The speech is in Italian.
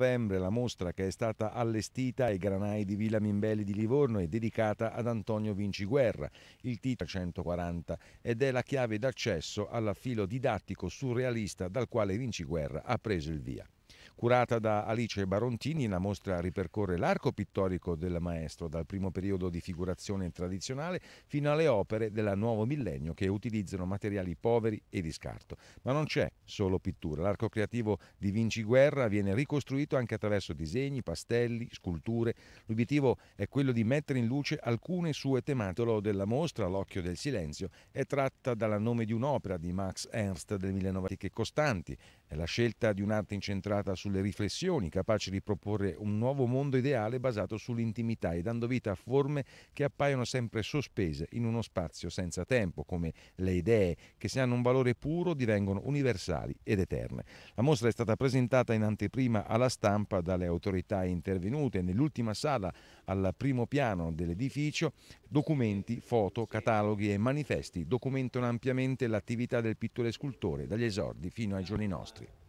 novembre la mostra che è stata allestita ai granai di Villa Mimbelli di Livorno è dedicata ad Antonio Vinci Guerra, il titolo 140, ed è la chiave d'accesso all'affilo didattico surrealista dal quale Vinci Guerra ha preso il via. Curata da Alice Barontini, la mostra ripercorre l'arco pittorico del maestro dal primo periodo di figurazione tradizionale fino alle opere del nuovo millennio che utilizzano materiali poveri e di scarto. Ma non c'è solo pittura, l'arco creativo di Vinci Guerra viene ricostruito anche attraverso disegni, pastelli, sculture. L'obiettivo è quello di mettere in luce alcune sue tematiche. della mostra, L'occhio del silenzio, è tratta dal nome di un'opera di Max Ernst del 1990 che Costanti è la scelta di un'arte incentrata basata sulle riflessioni, capace di proporre un nuovo mondo ideale basato sull'intimità e dando vita a forme che appaiono sempre sospese in uno spazio senza tempo, come le idee, che se hanno un valore puro divengono universali ed eterne. La mostra è stata presentata in anteprima alla stampa dalle autorità intervenute nell'ultima sala al primo piano dell'edificio. Documenti, foto, cataloghi e manifesti documentano ampiamente l'attività del pittore scultore dagli esordi fino ai giorni nostri.